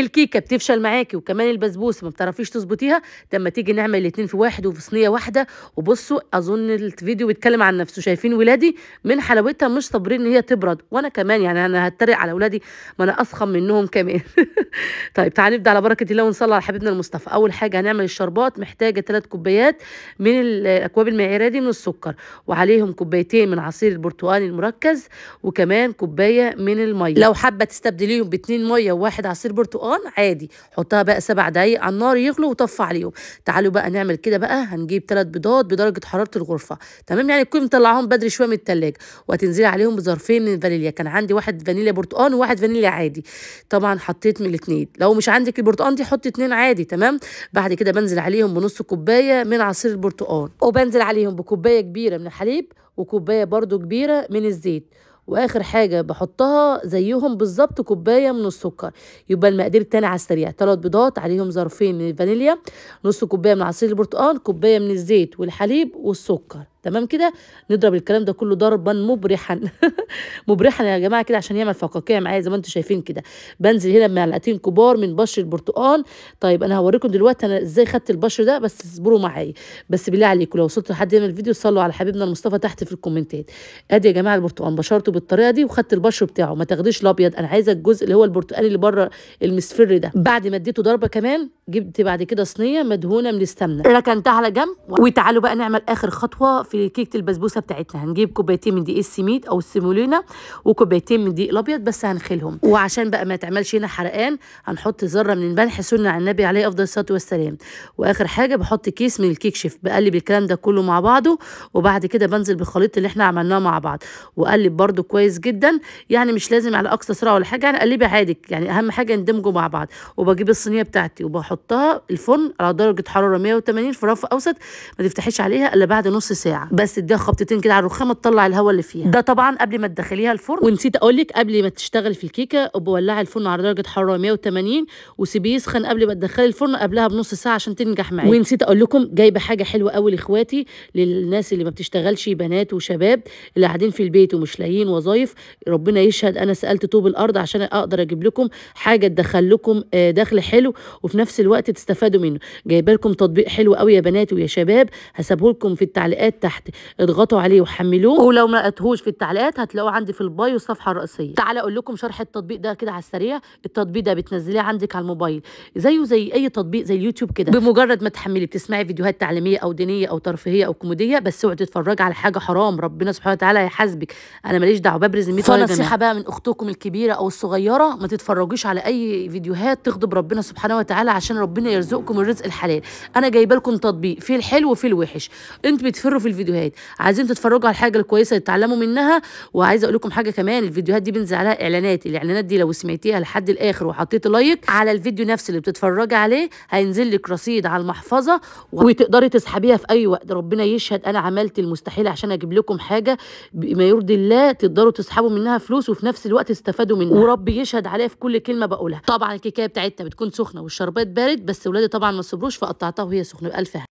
الكيكه بتفشل معاكي وكمان البسبوسه ما بتعرفيش تظبطيها لما تيجي نعمل الاتنين في واحد وفي صينيه واحده وبصوا اظن الفيديو بيتكلم عن نفسه شايفين ولادي من حلاوتها مش صابرين ان هي تبرد وانا كمان يعني انا هتريق على ولادي ما انا أصخم منهم كمان طيب تعالى نبدا على بركه الله ونصلي على حبيبنا المصطفى اول حاجه هنعمل الشربات محتاجه ثلاث كوبايات من الاكواب المعياريه دي من السكر وعليهم كوبايتين من عصير البرتقال المركز وكمان كوبايه من الميه لو حابه تستبدليهم باتنين ميه وواحد عصير برتقال برتقان عادي حطها بقى سبع دقايق على النار يغلو وطفي عليهم تعالوا بقى نعمل كده بقى هنجيب ثلاث بيضات بدرجه حراره الغرفه تمام يعني تكوني مطلعاهم بدري شويه من التلاجة وهتنزلي عليهم بظرفين من الفانيليا كان عندي واحد فانيليا برتقان وواحد فانيليا عادي طبعا حطيت من الاثنين لو مش عندك البرتقان دي حطي اثنين عادي تمام بعد كده بنزل عليهم بنص كوبايه من عصير البرتقان وبنزل عليهم بكوبايه كبيره من الحليب وكوبايه برده كبيره من الزيت واخر حاجه بحطها زيهم بالظبط كوبايه من السكر يبقى المقادير التاني على السريع ثلاث بيضات عليهم ظرفين من الفانيليا نص كوبايه من عصير البرتقال كوبايه من الزيت والحليب والسكر تمام كده نضرب الكلام ده كله ضربا مبرحا مبرحا يا جماعه كده عشان يعمل فقاقيع معايا زي ما انتم شايفين كده بنزل هنا بمعلقتين كبار من بشر البرتقال طيب انا هوريكم دلوقتي انا ازاي خدت البشر ده بس اصبروا معايا بس بالله عليكم لو وصلتوا لحد هنا الفيديو صلوا على حبيبنا المصطفى تحت في الكومنتات ادي يا جماعه البرتقال بشرته بالطريقه دي وخدت البشر بتاعه ما تاخديش الابيض انا عايزه الجزء اللي هو البرتقالي اللي بره المصفر ده بعد ما اديته ضربه كمان جبت بعد كده صينيه مدهونه من السمنه ركنتها على جنب وتعالوا بقى نعمل اخر خطوه في كيكه البسبوسه بتاعتنا هنجيب كوبايتين من دقيق السميد او السيمولينا وكوبايتين من دقيق الابيض بس هنخلهم وعشان بقى ما تعملش هنا حرقان هنحط ذره من الملح سنه على النبي عليه افضل الصلاه والسلام واخر حاجه بحط كيس من الكيك شيف بقلب الكلام ده كله مع بعضه وبعد كده بنزل بالخليط اللي احنا عملناه مع بعض واقلب برده كويس جدا يعني مش لازم على اقصى سرعه ولا حاجه يعني قلبي عادي يعني اهم حاجه ندمجه مع بعض وبجيب الصينيه بتاعتي وبحطها الفرن على درجه حراره 180 في رف اوسط ما تفتحيش عليها الا بعد نص ساعه بس اديها خبطتين كده على الرخامه تطلع الهواء اللي فيها ده طبعا قبل ما تدخليها الفرن ونسيت اقول لك قبل ما تشتغلي في الكيكه وبولعي الفرن على درجه حراره 180 وسيبيه يسخن قبل ما تدخلي الفرن قبلها بنص ساعه عشان تنجح معاكي ونسيت اقول لكم جايبه حاجه حلوه قوي لاخواتي للناس اللي ما بتشتغلش بنات وشباب اللي قاعدين في البيت ومش لاقيين وظايف ربنا يشهد انا سالت طوب الارض عشان اقدر اجيب لكم حاجه تدخل لكم آه، دخل حلو وفي نفس الوقت تستفادوا منه جايبه لكم تطبيق حلو قوي يا بنات ويا شباب هسيبه لكم في التعليقات تحت اضغطوا عليه وحملوه ولو ما لقيتهوش في التعليقات هتلاقوه عندي في البايو الصفحه الرئيسيه تعالى اقول لكم شرح التطبيق ده كده على السريع التطبيق ده بتنزليه عندك على الموبايل زيه زي اي تطبيق زي اليوتيوب كده بمجرد ما تحملي بتسمعي فيديوهات تعليميه او دينيه او ترفيهيه او كوميديه بس اوعي تتفرجي على حاجه حرام ربنا سبحانه وتعالى هيحاسبك انا ماليش دعوه ببرز المثال نصيحه بقى من اختكم الكبيره او الصغيره ما تتفرجيش على اي فيديوهات تغضب ربنا سبحانه وتعالى عشان ربنا يرزقكم الرزق الحلال انا جايبه لكم تطبيق فيه الحلو وفيه الوحش انت بتفروا في الفيديوهات عايزين تتفرجوا على الحاجه الكويسه تتعلموا منها وعايزه اقول لكم حاجه كمان الفيديوهات دي بنزل عليها اعلانات الاعلانات دي لو سمعتيها لحد الاخر وحطيت لايك على الفيديو نفسه اللي بتتفرجي عليه هينزل لك رصيد على المحفظه وتقدري تسحبيها في اي وقت ربنا يشهد انا عملت المستحيل عشان اجيب لكم حاجه بما يرضي الله تقدروا تسحبوا منها فلوس وفي نفس الوقت تستفادوا منها ورب يشهد عليا في كل كلمه بقولها طبعا الكيكه بتاعتنا بتكون سخنه والشربات بارد بس ولادي طبعا ما صبروش فقطعتها وهي سخنه بالف